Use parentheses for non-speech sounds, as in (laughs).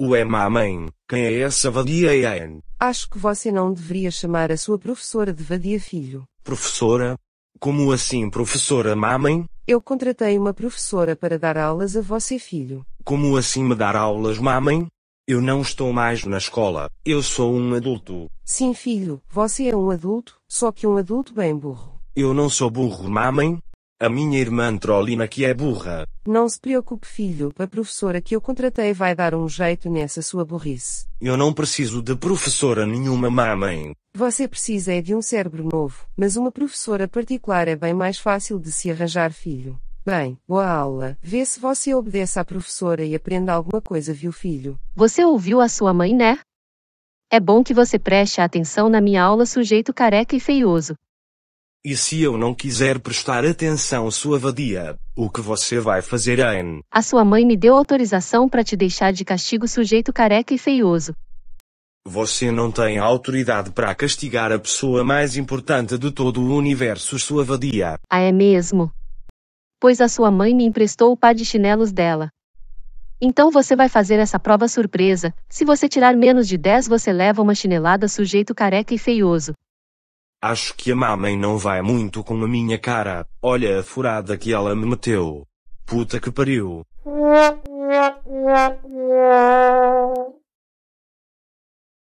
O é mamãe, quem é essa vadia Ian? Acho que você não deveria chamar a sua professora de vadia filho. Professora? Como assim professora mamãe? Eu contratei uma professora para dar aulas a você filho. Como assim me dar aulas mamãe? Eu não estou mais na escola, eu sou um adulto. Sim filho, você é um adulto, só que um adulto bem burro. Eu não sou burro mamãe? A minha irmã Trolina que é burra. Não se preocupe, filho. A professora que eu contratei vai dar um jeito nessa sua burrice. Eu não preciso de professora nenhuma, mamãe. Você precisa é de um cérebro novo, mas uma professora particular é bem mais fácil de se arranjar, filho. Bem, boa aula. Vê se você obedece à professora e aprenda alguma coisa, viu, filho? Você ouviu a sua mãe, né? É bom que você preste atenção na minha aula, sujeito careca e feioso. E se eu não quiser prestar atenção sua vadia, o que você vai fazer, Anne? A sua mãe me deu autorização para te deixar de castigo sujeito careca e feioso. Você não tem autoridade para castigar a pessoa mais importante de todo o universo, sua vadia. Ah, é mesmo? Pois a sua mãe me emprestou o par de chinelos dela. Então você vai fazer essa prova surpresa. Se você tirar menos de 10, você leva uma chinelada sujeito careca e feioso. Acho que a mamãe não vai muito com a minha cara. Olha a furada que ela me meteu. Puta que pariu. (laughs)